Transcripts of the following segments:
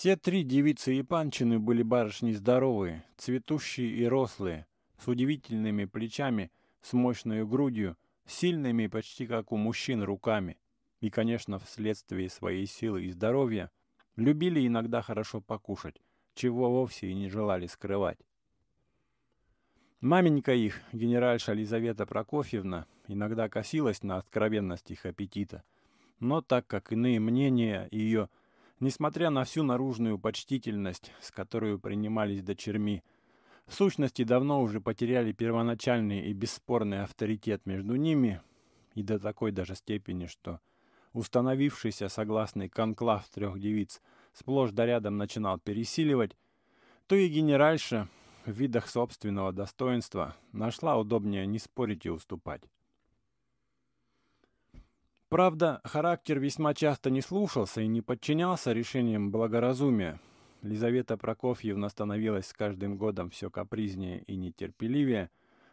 Все три девицы и панчины были барышни здоровые, цветущие и рослые, с удивительными плечами, с мощной грудью, сильными почти как у мужчин руками. И, конечно, вследствие своей силы и здоровья, любили иногда хорошо покушать, чего вовсе и не желали скрывать. Маменька их, генеральша Лизавета Прокофьевна, иногда косилась на откровенность их аппетита, но так как иные мнения ее – несмотря на всю наружную почтительность, с которой принимались дочерьми, в сущности давно уже потеряли первоначальный и бесспорный авторитет между ними, и до такой даже степени, что установившийся согласный конклав трех девиц сплошь да рядом начинал пересиливать, то и генеральша в видах собственного достоинства нашла удобнее не спорить и уступать. Правда, характер весьма часто не слушался и не подчинялся решениям благоразумия. Лизавета Прокофьевна становилась с каждым годом все капризнее и нетерпеливее,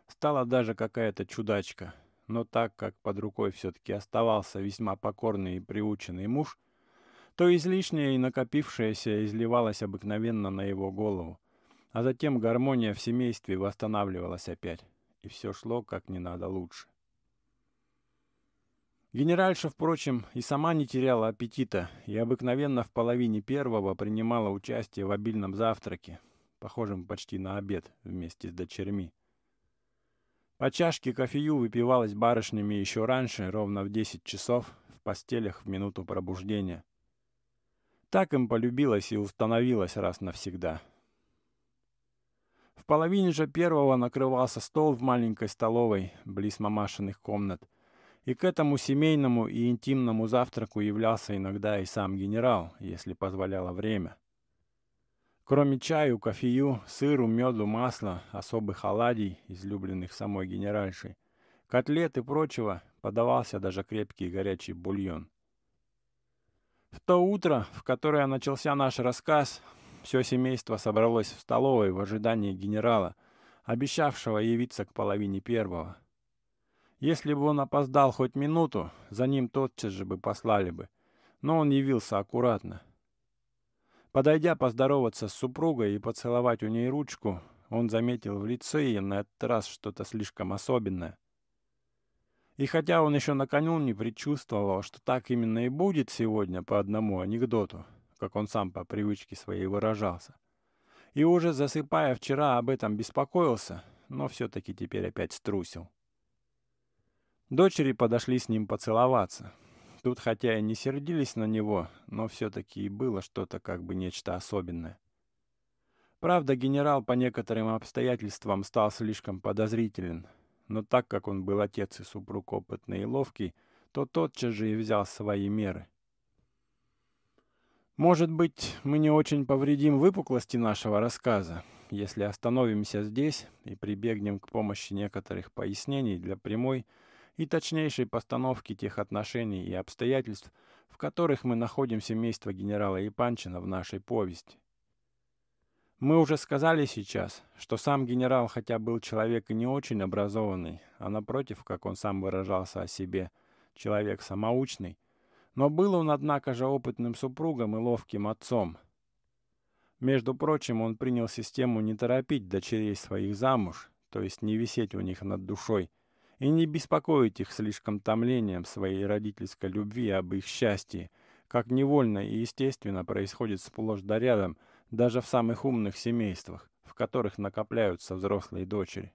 стала даже какая-то чудачка. Но так как под рукой все-таки оставался весьма покорный и приученный муж, то излишнее и накопившееся изливалось обыкновенно на его голову. А затем гармония в семействе восстанавливалась опять, и все шло как не надо лучше. Генеральша, впрочем, и сама не теряла аппетита и обыкновенно в половине первого принимала участие в обильном завтраке, похожем почти на обед вместе с дочерьми. По чашке кофею выпивалась барышнями еще раньше, ровно в 10 часов, в постелях в минуту пробуждения. Так им полюбилась и установилась раз навсегда. В половине же первого накрывался стол в маленькой столовой близ мамашиных комнат – и к этому семейному и интимному завтраку являлся иногда и сам генерал, если позволяло время. Кроме чаю, кофею, сыру, меду, масла, особых оладий, излюбленных самой генеральшей, котлет и прочего, подавался даже крепкий горячий бульон. В то утро, в которое начался наш рассказ, все семейство собралось в столовой в ожидании генерала, обещавшего явиться к половине первого – если бы он опоздал хоть минуту, за ним тотчас же бы послали бы. Но он явился аккуратно. Подойдя поздороваться с супругой и поцеловать у ней ручку, он заметил в лице ей на этот раз что-то слишком особенное. И хотя он еще накануне предчувствовал, что так именно и будет сегодня по одному анекдоту, как он сам по привычке своей выражался, и уже засыпая вчера об этом беспокоился, но все-таки теперь опять струсил. Дочери подошли с ним поцеловаться. Тут хотя и не сердились на него, но все-таки и было что-то как бы нечто особенное. Правда, генерал по некоторым обстоятельствам стал слишком подозрителен, но так как он был отец и супруг опытный и ловкий, то тотчас же и взял свои меры. Может быть, мы не очень повредим выпуклости нашего рассказа, если остановимся здесь и прибегнем к помощи некоторых пояснений для прямой, и точнейшей постановки тех отношений и обстоятельств, в которых мы находим семейство генерала Ипанчина в нашей повести. Мы уже сказали сейчас, что сам генерал, хотя был человек и не очень образованный, а напротив, как он сам выражался о себе, человек самоучный, но был он, однако же, опытным супругом и ловким отцом. Между прочим, он принял систему не торопить дочерей своих замуж, то есть не висеть у них над душой – и не беспокоить их слишком томлением своей родительской любви об их счастье, как невольно и естественно происходит сплошь да рядом даже в самых умных семействах, в которых накопляются взрослые дочери.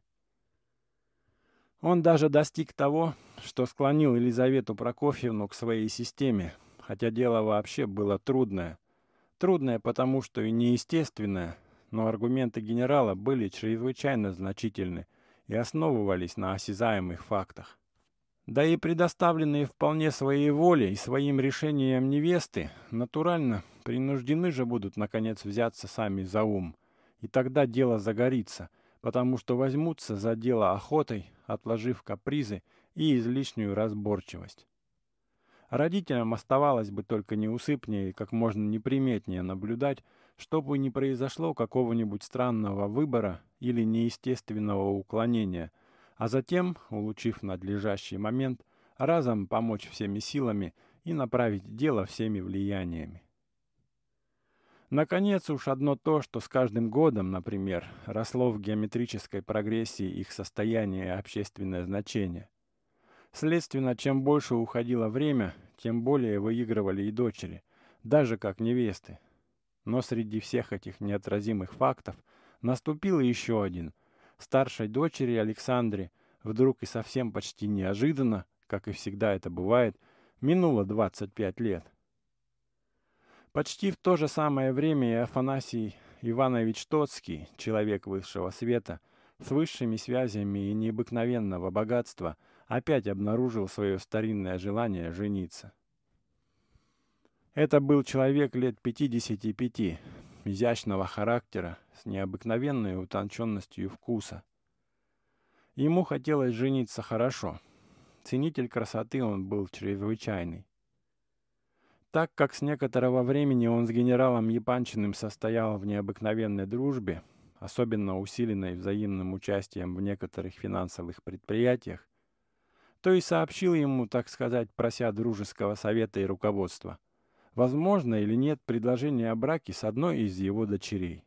Он даже достиг того, что склонил Елизавету Прокофьевну к своей системе, хотя дело вообще было трудное. Трудное, потому что и неестественное, но аргументы генерала были чрезвычайно значительны и основывались на осязаемых фактах. Да и предоставленные вполне своей воле и своим решением невесты, натурально, принуждены же будут, наконец, взяться сами за ум. И тогда дело загорится, потому что возьмутся за дело охотой, отложив капризы и излишнюю разборчивость. Родителям оставалось бы только неусыпнее и как можно неприметнее наблюдать, чтобы не произошло какого-нибудь странного выбора или неестественного уклонения, а затем, улучив надлежащий момент, разом помочь всеми силами и направить дело всеми влияниями. Наконец, уж одно то, что с каждым годом, например, росло в геометрической прогрессии их состояние и общественное значение. Следственно, чем больше уходило время, тем более выигрывали и дочери, даже как невесты, но среди всех этих неотразимых фактов наступил еще один. Старшей дочери Александре вдруг и совсем почти неожиданно, как и всегда это бывает, минуло 25 лет. Почти в то же самое время и Афанасий Иванович Тоцкий, человек высшего света, с высшими связями и необыкновенного богатства, опять обнаружил свое старинное желание жениться. Это был человек лет 55, изящного характера, с необыкновенной утонченностью вкуса. Ему хотелось жениться хорошо. Ценитель красоты он был чрезвычайный. Так как с некоторого времени он с генералом Япанчиным состоял в необыкновенной дружбе, особенно усиленной взаимным участием в некоторых финансовых предприятиях, то и сообщил ему, так сказать, прося дружеского совета и руководства – возможно или нет предложение о браке с одной из его дочерей.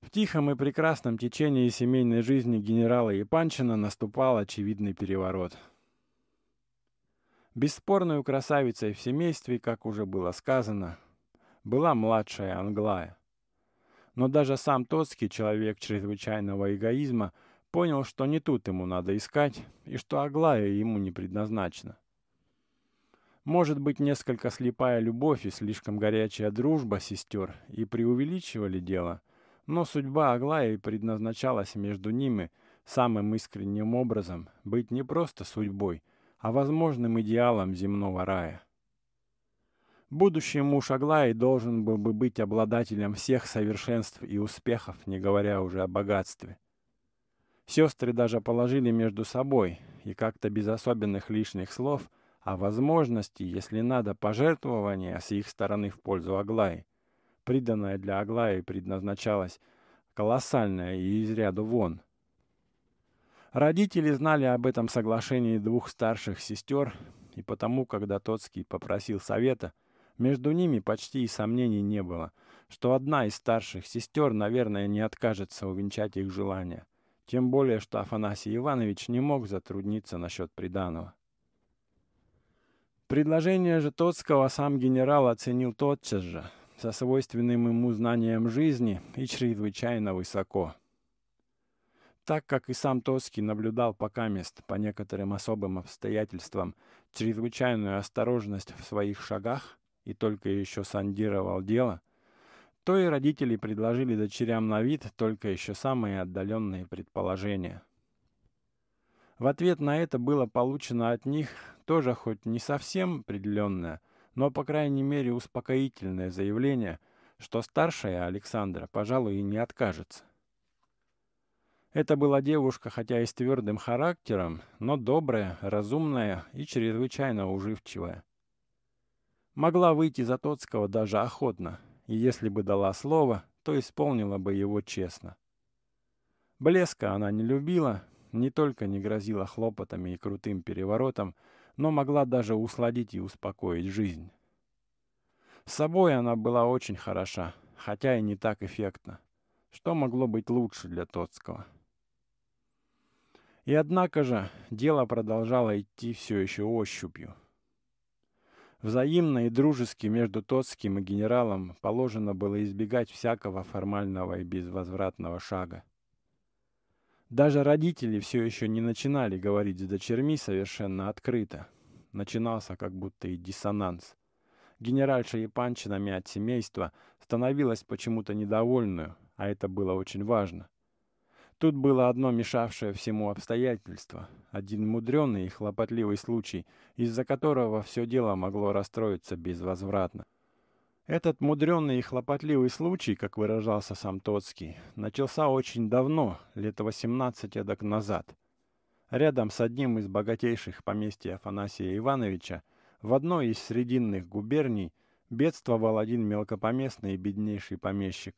В тихом и прекрасном течении семейной жизни генерала Япанчина наступал очевидный переворот. Бесспорную красавицей в семействе, как уже было сказано, была младшая Англая. Но даже сам Тоцкий, человек чрезвычайного эгоизма, понял, что не тут ему надо искать и что Аглая ему не предназначена. Может быть, несколько слепая любовь и слишком горячая дружба сестер и преувеличивали дело, но судьба Аглаи предназначалась между ними самым искренним образом быть не просто судьбой, а возможным идеалом земного рая. Будущий муж Аглаи должен был бы быть обладателем всех совершенств и успехов, не говоря уже о богатстве. Сестры даже положили между собой, и как-то без особенных лишних слов – а возможности, если надо, пожертвования с их стороны в пользу Аглаи. Приданное для Аглаи предназначалось колоссальное и из ряда вон. Родители знали об этом соглашении двух старших сестер, и потому, когда Тоцкий попросил совета, между ними почти и сомнений не было, что одна из старших сестер, наверное, не откажется увенчать их желание. Тем более, что Афанасий Иванович не мог затрудниться насчет приданого. Предложение же Тоцкого сам генерал оценил тотчас же, со свойственным ему знанием жизни и чрезвычайно высоко. Так как и сам Тоцкий наблюдал покамест по некоторым особым обстоятельствам чрезвычайную осторожность в своих шагах и только еще сандировал дело, то и родители предложили дочерям на вид только еще самые отдаленные предположения – в ответ на это было получено от них тоже хоть не совсем определенное, но, по крайней мере, успокоительное заявление, что старшая Александра, пожалуй, и не откажется. Это была девушка, хотя и с твердым характером, но добрая, разумная и чрезвычайно уживчивая. Могла выйти за Тоцкого даже охотно, и если бы дала слово, то исполнила бы его честно. Блеска она не любила, не только не грозила хлопотами и крутым переворотом, но могла даже усладить и успокоить жизнь. С собой она была очень хороша, хотя и не так эффектно. Что могло быть лучше для Тоцкого? И однако же дело продолжало идти все еще ощупью. Взаимно и дружески между Тоцким и генералом положено было избегать всякого формального и безвозвратного шага. Даже родители все еще не начинали говорить с дочерьми совершенно открыто. Начинался как будто и диссонанс. Генеральша Япанчинами от семейства становилась почему-то недовольную, а это было очень важно. Тут было одно мешавшее всему обстоятельство, один мудренный и хлопотливый случай, из-за которого все дело могло расстроиться безвозвратно. Этот мудренный и хлопотливый случай, как выражался сам Тоцкий, начался очень давно, лет 18 эдак назад. Рядом с одним из богатейших поместья Афанасия Ивановича в одной из срединных губерний бедствовал один мелкопоместный и беднейший помещик.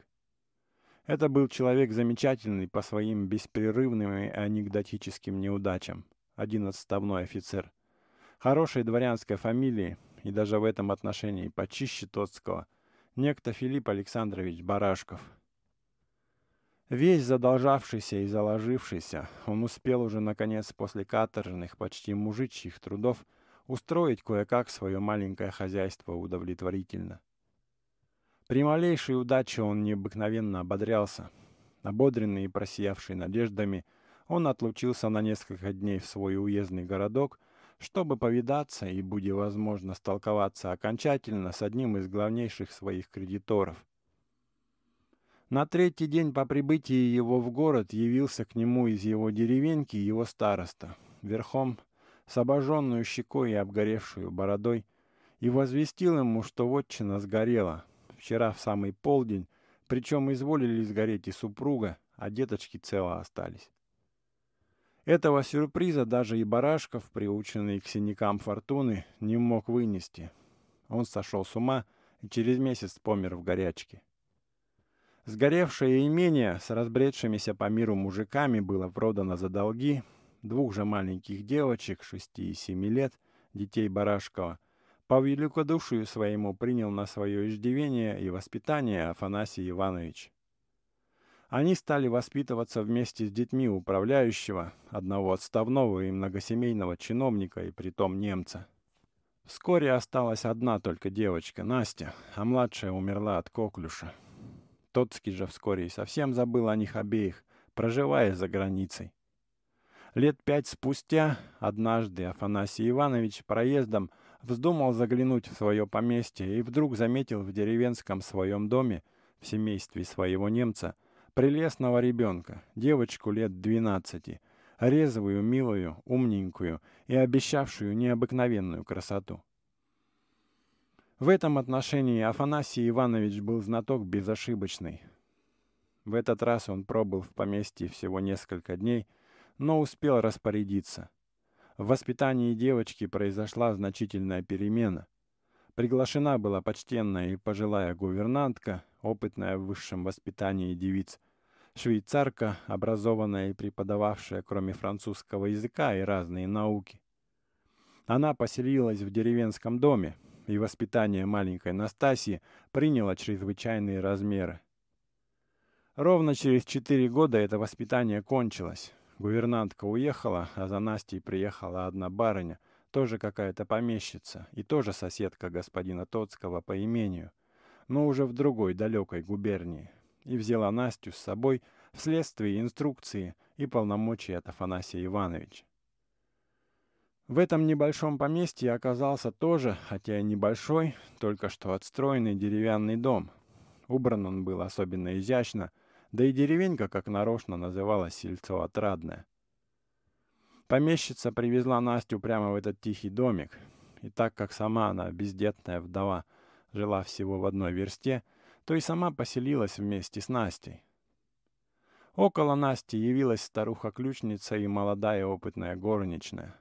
Это был человек замечательный по своим беспрерывным и анекдотическим неудачам, один отставной офицер. Хорошей дворянской фамилии, и даже в этом отношении почище тотского некто Филипп Александрович Барашков. Весь задолжавшийся и заложившийся, он успел уже, наконец, после каторжных, почти мужичьих трудов, устроить кое-как свое маленькое хозяйство удовлетворительно. При малейшей удаче он необыкновенно ободрялся. Ободренный и просиявший надеждами, он отлучился на несколько дней в свой уездный городок – чтобы повидаться и, будет возможно, столковаться окончательно с одним из главнейших своих кредиторов. На третий день по прибытии его в город явился к нему из его деревеньки его староста, верхом с обожженную щекой и обгоревшую бородой, и возвестил ему, что вотчина сгорела. Вчера в самый полдень, причем изволили сгореть и супруга, а деточки цело остались. Этого сюрприза даже и Барашков, приученный к синякам фортуны, не мог вынести. Он сошел с ума и через месяц помер в горячке. Сгоревшее имение с разбредшимися по миру мужиками было продано за долги. Двух же маленьких девочек, шести и семи лет, детей Барашкова, по великодушию своему принял на свое иждивение и воспитание Афанасий Иванович. Они стали воспитываться вместе с детьми управляющего, одного отставного и многосемейного чиновника, и притом немца. Вскоре осталась одна только девочка, Настя, а младшая умерла от коклюша. Тотский же вскоре и совсем забыл о них обеих, проживая за границей. Лет пять спустя однажды Афанасий Иванович проездом вздумал заглянуть в свое поместье и вдруг заметил в деревенском своем доме в семействе своего немца Прелестного ребенка, девочку лет двенадцати, резвую, милую, умненькую и обещавшую необыкновенную красоту. В этом отношении Афанасий Иванович был знаток безошибочный. В этот раз он пробыл в поместье всего несколько дней, но успел распорядиться. В воспитании девочки произошла значительная перемена. Приглашена была почтенная и пожилая гувернантка, опытная в высшем воспитании девиц, швейцарка, образованная и преподававшая, кроме французского языка и разные науки. Она поселилась в деревенском доме, и воспитание маленькой Настасии приняло чрезвычайные размеры. Ровно через четыре года это воспитание кончилось. Гувернантка уехала, а за Настей приехала одна барыня — тоже какая-то помещица и тоже соседка господина Тоцкого по имению, но уже в другой далекой губернии, и взяла Настю с собой вследствие инструкции и полномочий от Афанасия Ивановича. В этом небольшом поместье оказался тоже, хотя и небольшой, только что отстроенный деревянный дом. Убран он был особенно изящно, да и деревенька, как нарочно, называлась сельцо отрадное. Помещица привезла Настю прямо в этот тихий домик, и так как сама она, бездетная вдова, жила всего в одной версте, то и сама поселилась вместе с Настей. Около Насти явилась старуха-ключница и молодая опытная горничная.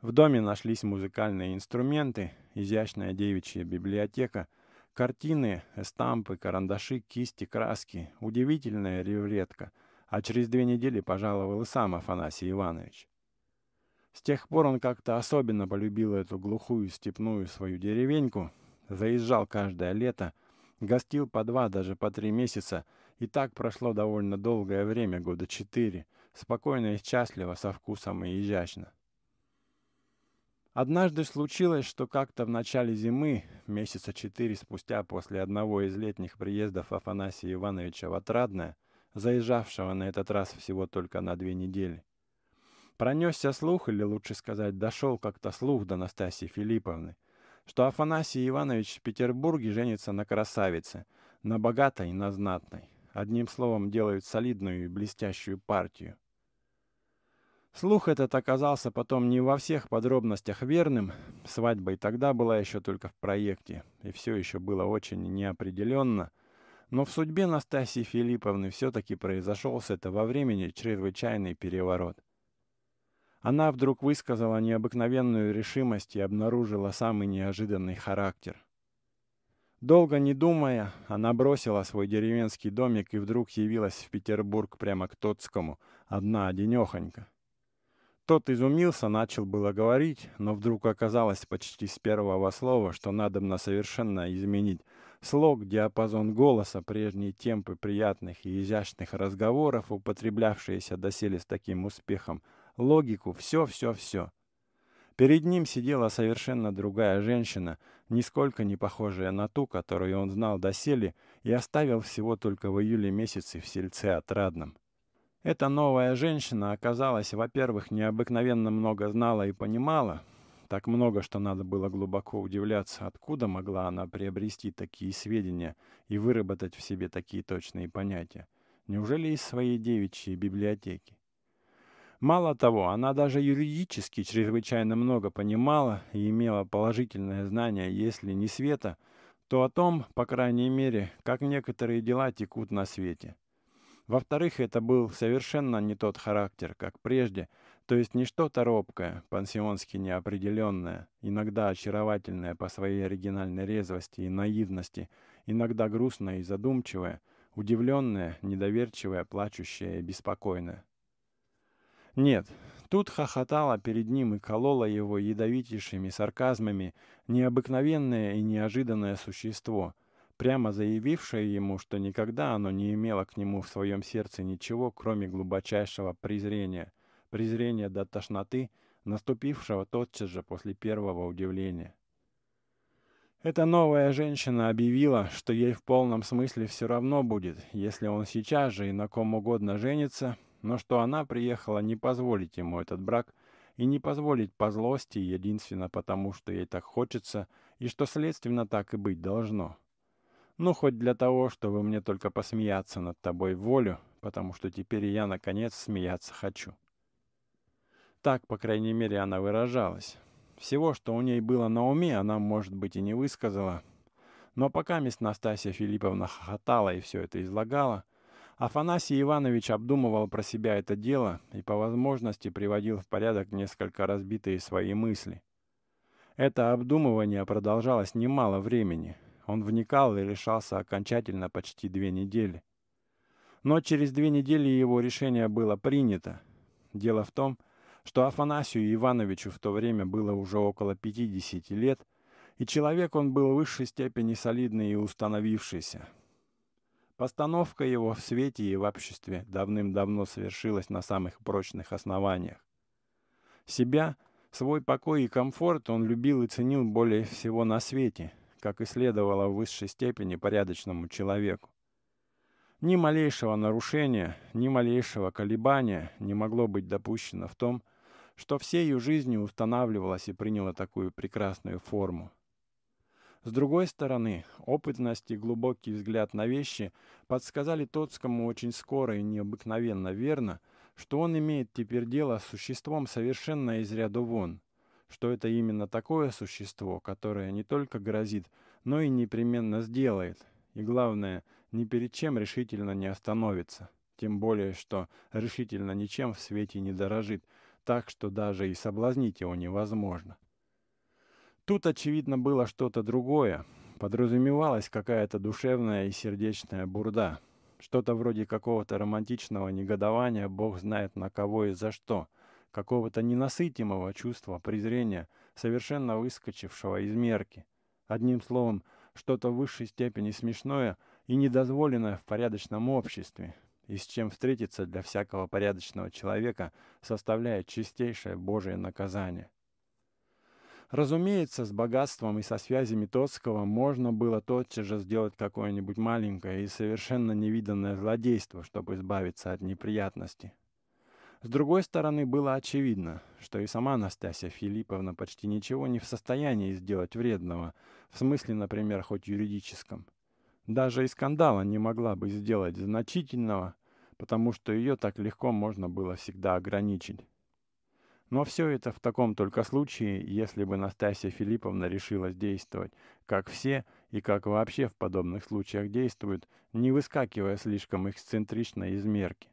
В доме нашлись музыкальные инструменты, изящная девичья библиотека, картины, эстампы, карандаши, кисти, краски, удивительная ревретка — а через две недели пожаловал и сам Афанасий Иванович. С тех пор он как-то особенно полюбил эту глухую степную свою деревеньку, заезжал каждое лето, гостил по два, даже по три месяца, и так прошло довольно долгое время, года четыре, спокойно и счастливо, со вкусом и изящно. Однажды случилось, что как-то в начале зимы, месяца четыре спустя после одного из летних приездов Афанасия Ивановича в Отрадное, заезжавшего на этот раз всего только на две недели. Пронесся слух, или лучше сказать, дошел как-то слух до Настасьи Филипповны, что Афанасий Иванович в Петербурге женится на красавице, на богатой и на знатной. Одним словом, делают солидную и блестящую партию. Слух этот оказался потом не во всех подробностях верным. Свадьба и тогда была еще только в проекте, и все еще было очень неопределенно, но в судьбе Настасии Филипповны все-таки произошел с этого времени чрезвычайный переворот. Она вдруг высказала необыкновенную решимость и обнаружила самый неожиданный характер. Долго не думая, она бросила свой деревенский домик и вдруг явилась в Петербург прямо к Тотскому одна-одинехонька. Тот изумился, начал было говорить, но вдруг оказалось почти с первого слова, что надо надобно совершенно изменить Слог, диапазон голоса, прежние темпы приятных и изящных разговоров, употреблявшиеся доселе с таким успехом, логику, все-все-все. Перед ним сидела совершенно другая женщина, нисколько не похожая на ту, которую он знал доселе и оставил всего только в июле месяце в сельце Отрадном. Эта новая женщина оказалась, во-первых, необыкновенно много знала и понимала, так много, что надо было глубоко удивляться, откуда могла она приобрести такие сведения и выработать в себе такие точные понятия. Неужели из своей девичьей библиотеки? Мало того, она даже юридически чрезвычайно много понимала и имела положительное знание, если не света, то о том, по крайней мере, как некоторые дела текут на свете. Во-вторых, это был совершенно не тот характер, как прежде – то есть не что-то робкое, пансионски неопределенное, иногда очаровательное по своей оригинальной резвости и наивности, иногда грустное и задумчивое, удивленное, недоверчивое, плачущее и беспокойное. Нет, тут хохотала перед ним и колола его ядовитейшими сарказмами необыкновенное и неожиданное существо, прямо заявившее ему, что никогда оно не имело к нему в своем сердце ничего, кроме глубочайшего презрения — презрения до тошноты, наступившего тотчас же после первого удивления. Эта новая женщина объявила, что ей в полном смысле все равно будет, если он сейчас же и на ком угодно женится, но что она приехала не позволить ему этот брак и не позволить по злости единственно потому, что ей так хочется и что следственно так и быть должно. Ну, хоть для того, чтобы мне только посмеяться над тобой волю, потому что теперь я, наконец, смеяться хочу. Так, по крайней мере, она выражалась. Всего, что у ней было на уме, она, может быть, и не высказала. Но пока мисс Настасья Филипповна хохотала и все это излагала, Афанасий Иванович обдумывал про себя это дело и по возможности приводил в порядок несколько разбитые свои мысли. Это обдумывание продолжалось немало времени. Он вникал и решался окончательно почти две недели. Но через две недели его решение было принято. Дело в том, что что Афанасию Ивановичу в то время было уже около 50 лет, и человек он был в высшей степени солидный и установившийся. Постановка его в свете и в обществе давным-давно совершилась на самых прочных основаниях. Себя, свой покой и комфорт он любил и ценил более всего на свете, как и следовало в высшей степени порядочному человеку. Ни малейшего нарушения, ни малейшего колебания не могло быть допущено в том, что ее жизнью устанавливалась и приняла такую прекрасную форму. С другой стороны, опытность и глубокий взгляд на вещи подсказали Тоцкому очень скоро и необыкновенно верно, что он имеет теперь дело с существом совершенно из ряда вон, что это именно такое существо, которое не только грозит, но и непременно сделает, и главное, ни перед чем решительно не остановится, тем более, что решительно ничем в свете не дорожит, так что даже и соблазнить его невозможно. Тут, очевидно, было что-то другое. Подразумевалась какая-то душевная и сердечная бурда. Что-то вроде какого-то романтичного негодования, бог знает на кого и за что. Какого-то ненасытимого чувства презрения, совершенно выскочившего из мерки. Одним словом, что-то в высшей степени смешное и недозволенное в порядочном обществе, и с чем встретиться для всякого порядочного человека составляет чистейшее Божие наказание. Разумеется, с богатством и со связями Тотского можно было тотчас же сделать какое-нибудь маленькое и совершенно невиданное злодейство, чтобы избавиться от неприятности. С другой стороны, было очевидно, что и сама Настасья Филипповна почти ничего не в состоянии сделать вредного, в смысле, например, хоть юридическом. Даже и скандала не могла бы сделать значительного, потому что ее так легко можно было всегда ограничить. Но все это в таком только случае, если бы Настасья Филипповна решилась действовать, как все и как вообще в подобных случаях действуют, не выскакивая слишком эксцентрично из мерки.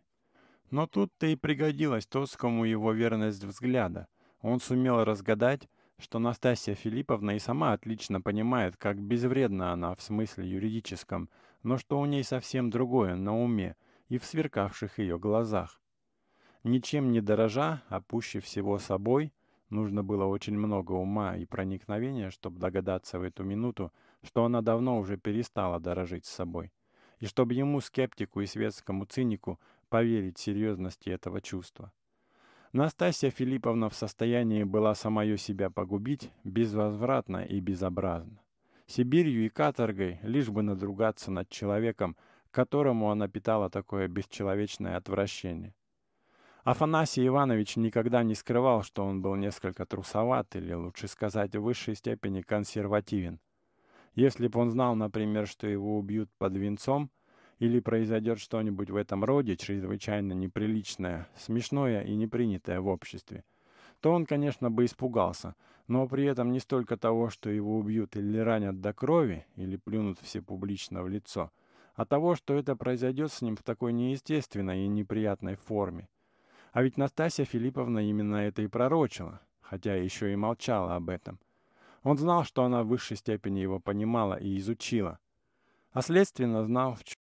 Но тут-то и пригодилась тоскому его верность взгляда. Он сумел разгадать, что Настасья Филипповна и сама отлично понимает, как безвредна она в смысле юридическом, но что у ней совсем другое на уме – и в сверкавших ее глазах. Ничем не дорожа, а пуще всего собой, нужно было очень много ума и проникновения, чтобы догадаться в эту минуту, что она давно уже перестала дорожить собой. И чтобы ему, скептику и светскому цинику, поверить серьезности этого чувства. Настасья Филипповна в состоянии была самое себя погубить безвозвратно и безобразно. Сибирью и каторгой, лишь бы надругаться над человеком, к которому она питала такое бесчеловечное отвращение. Афанасий Иванович никогда не скрывал, что он был несколько трусоват, или, лучше сказать, в высшей степени консервативен. Если бы он знал, например, что его убьют под венцом, или произойдет что-нибудь в этом роде, чрезвычайно неприличное, смешное и непринятое в обществе, то он, конечно, бы испугался, но при этом не столько того, что его убьют или ранят до крови, или плюнут все публично в лицо – от того, что это произойдет с ним в такой неестественной и неприятной форме. А ведь Настасья Филипповна именно это и пророчила, хотя еще и молчала об этом. Он знал, что она в высшей степени его понимала и изучила, а следственно знал, в чем